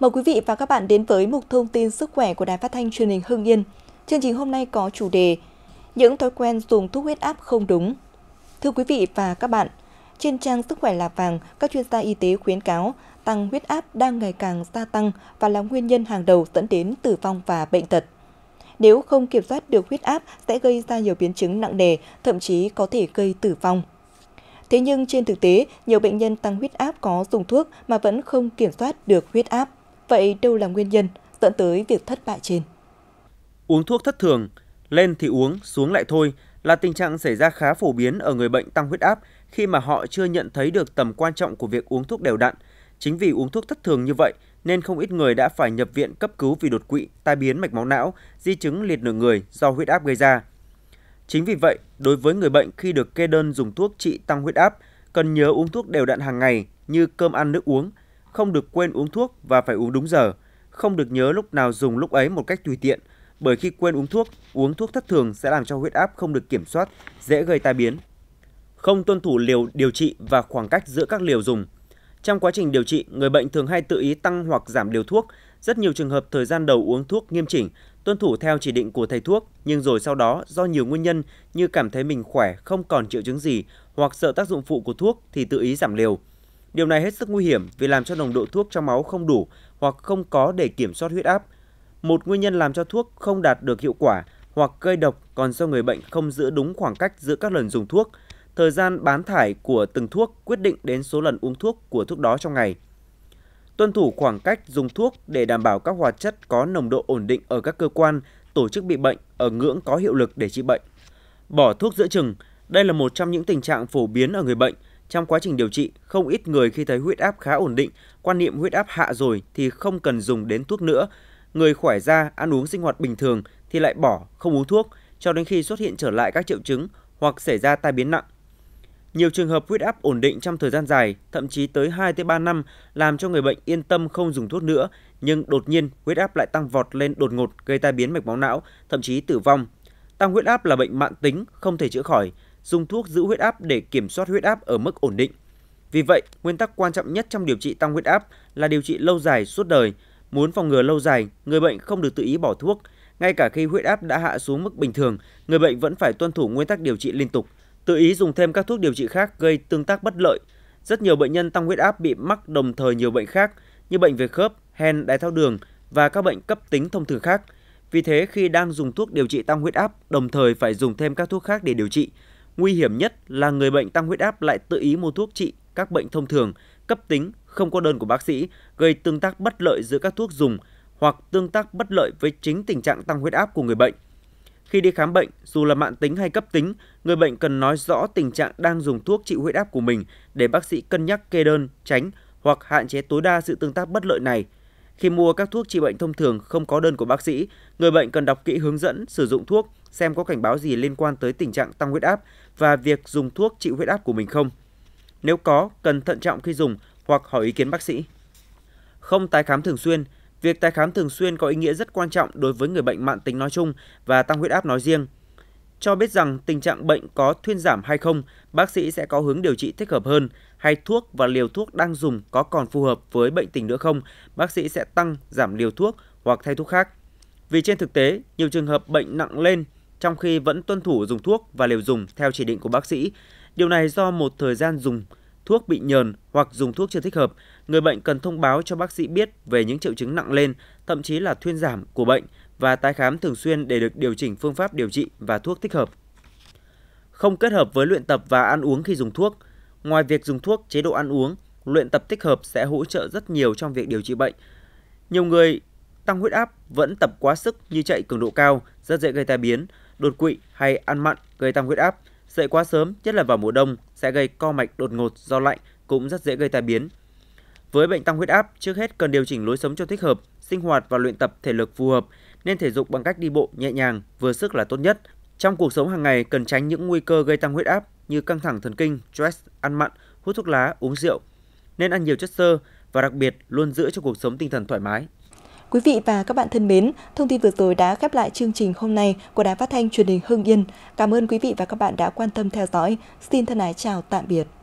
Mời quý vị và các bạn đến với mục thông tin sức khỏe của Đài Phát thanh Truyền hình Hưng Yên. Chương trình hôm nay có chủ đề Những thói quen dùng thuốc huyết áp không đúng. Thưa quý vị và các bạn, trên trang Sức khỏe là vàng, các chuyên gia y tế khuyến cáo tăng huyết áp đang ngày càng gia tăng và là nguyên nhân hàng đầu dẫn đến tử vong và bệnh tật. Nếu không kiểm soát được huyết áp sẽ gây ra nhiều biến chứng nặng nề, thậm chí có thể gây tử vong. Thế nhưng trên thực tế, nhiều bệnh nhân tăng huyết áp có dùng thuốc mà vẫn không kiểm soát được huyết áp. Vậy đâu là nguyên nhân dẫn tới việc thất bại trên? Uống thuốc thất thường, lên thì uống, xuống lại thôi là tình trạng xảy ra khá phổ biến ở người bệnh tăng huyết áp khi mà họ chưa nhận thấy được tầm quan trọng của việc uống thuốc đều đặn. Chính vì uống thuốc thất thường như vậy nên không ít người đã phải nhập viện cấp cứu vì đột quỵ, tai biến mạch máu não, di chứng liệt nửa người do huyết áp gây ra. Chính vì vậy, đối với người bệnh khi được kê đơn dùng thuốc trị tăng huyết áp, cần nhớ uống thuốc đều đặn hàng ngày như cơm ăn nước uống – không được quên uống thuốc và phải uống đúng giờ, không được nhớ lúc nào dùng lúc ấy một cách tùy tiện, bởi khi quên uống thuốc, uống thuốc thất thường sẽ làm cho huyết áp không được kiểm soát, dễ gây tai biến. Không tuân thủ liều điều trị và khoảng cách giữa các liều dùng. Trong quá trình điều trị, người bệnh thường hay tự ý tăng hoặc giảm liều thuốc. Rất nhiều trường hợp thời gian đầu uống thuốc nghiêm chỉnh, tuân thủ theo chỉ định của thầy thuốc, nhưng rồi sau đó do nhiều nguyên nhân như cảm thấy mình khỏe, không còn triệu chứng gì hoặc sợ tác dụng phụ của thuốc thì tự ý giảm liều. Điều này hết sức nguy hiểm vì làm cho nồng độ thuốc trong máu không đủ hoặc không có để kiểm soát huyết áp. Một nguyên nhân làm cho thuốc không đạt được hiệu quả hoặc gây độc còn do người bệnh không giữ đúng khoảng cách giữa các lần dùng thuốc. Thời gian bán thải của từng thuốc quyết định đến số lần uống thuốc của thuốc đó trong ngày. Tuân thủ khoảng cách dùng thuốc để đảm bảo các hoạt chất có nồng độ ổn định ở các cơ quan, tổ chức bị bệnh ở ngưỡng có hiệu lực để trị bệnh. Bỏ thuốc giữa chừng, đây là một trong những tình trạng phổ biến ở người bệnh – trong quá trình điều trị, không ít người khi thấy huyết áp khá ổn định, quan niệm huyết áp hạ rồi thì không cần dùng đến thuốc nữa. Người khỏe ra, ăn uống sinh hoạt bình thường thì lại bỏ, không uống thuốc cho đến khi xuất hiện trở lại các triệu chứng hoặc xảy ra tai biến nặng. Nhiều trường hợp huyết áp ổn định trong thời gian dài, thậm chí tới 2 tới 3 năm làm cho người bệnh yên tâm không dùng thuốc nữa, nhưng đột nhiên huyết áp lại tăng vọt lên đột ngột gây tai biến mạch máu não, thậm chí tử vong. Tăng huyết áp là bệnh mạng tính không thể chữa khỏi, dùng thuốc giữ huyết áp để kiểm soát huyết áp ở mức ổn định. Vì vậy, nguyên tắc quan trọng nhất trong điều trị tăng huyết áp là điều trị lâu dài suốt đời. Muốn phòng ngừa lâu dài, người bệnh không được tự ý bỏ thuốc. Ngay cả khi huyết áp đã hạ xuống mức bình thường, người bệnh vẫn phải tuân thủ nguyên tắc điều trị liên tục. Tự ý dùng thêm các thuốc điều trị khác gây tương tác bất lợi. Rất nhiều bệnh nhân tăng huyết áp bị mắc đồng thời nhiều bệnh khác như bệnh về khớp, hen, đái tháo đường và các bệnh cấp tính thông thường khác. Vì thế, khi đang dùng thuốc điều trị tăng huyết áp, đồng thời phải dùng thêm các thuốc khác để điều trị, Nguy hiểm nhất là người bệnh tăng huyết áp lại tự ý mua thuốc trị các bệnh thông thường, cấp tính, không có đơn của bác sĩ, gây tương tác bất lợi giữa các thuốc dùng hoặc tương tác bất lợi với chính tình trạng tăng huyết áp của người bệnh. Khi đi khám bệnh, dù là mạng tính hay cấp tính, người bệnh cần nói rõ tình trạng đang dùng thuốc trị huyết áp của mình để bác sĩ cân nhắc kê đơn, tránh hoặc hạn chế tối đa sự tương tác bất lợi này – khi mua các thuốc trị bệnh thông thường không có đơn của bác sĩ, người bệnh cần đọc kỹ hướng dẫn sử dụng thuốc, xem có cảnh báo gì liên quan tới tình trạng tăng huyết áp và việc dùng thuốc trị huyết áp của mình không. Nếu có, cần thận trọng khi dùng hoặc hỏi ý kiến bác sĩ. Không tái khám thường xuyên, việc tái khám thường xuyên có ý nghĩa rất quan trọng đối với người bệnh mạng tính nói chung và tăng huyết áp nói riêng – cho biết rằng tình trạng bệnh có thuyên giảm hay không, bác sĩ sẽ có hướng điều trị thích hợp hơn, hay thuốc và liều thuốc đang dùng có còn phù hợp với bệnh tình nữa không, bác sĩ sẽ tăng, giảm liều thuốc hoặc thay thuốc khác. Vì trên thực tế, nhiều trường hợp bệnh nặng lên trong khi vẫn tuân thủ dùng thuốc và liều dùng theo chỉ định của bác sĩ. Điều này do một thời gian dùng thuốc bị nhờn hoặc dùng thuốc chưa thích hợp, người bệnh cần thông báo cho bác sĩ biết về những triệu chứng nặng lên, thậm chí là thuyên giảm của bệnh và tái khám thường xuyên để được điều chỉnh phương pháp điều trị và thuốc thích hợp. Không kết hợp với luyện tập và ăn uống khi dùng thuốc. Ngoài việc dùng thuốc, chế độ ăn uống, luyện tập thích hợp sẽ hỗ trợ rất nhiều trong việc điều trị bệnh. Nhiều người tăng huyết áp vẫn tập quá sức như chạy cường độ cao, rất dễ gây tai biến, đột quỵ hay ăn mặn gây tăng huyết áp. Dậy quá sớm, nhất là vào mùa đông, sẽ gây co mạch đột ngột do lạnh cũng rất dễ gây tai biến. Với bệnh tăng huyết áp, trước hết cần điều chỉnh lối sống cho thích hợp, sinh hoạt và luyện tập thể lực phù hợp nên thể dục bằng cách đi bộ nhẹ nhàng, vừa sức là tốt nhất. Trong cuộc sống hàng ngày cần tránh những nguy cơ gây tăng huyết áp như căng thẳng thần kinh, stress, ăn mặn, hút thuốc lá, uống rượu. Nên ăn nhiều chất xơ và đặc biệt luôn giữ cho cuộc sống tinh thần thoải mái. Quý vị và các bạn thân mến, thông tin vừa rồi đã khép lại chương trình hôm nay của Đài Phát thanh Truyền hình Hưng Yên. Cảm ơn quý vị và các bạn đã quan tâm theo dõi. Xin thân ái chào tạm biệt.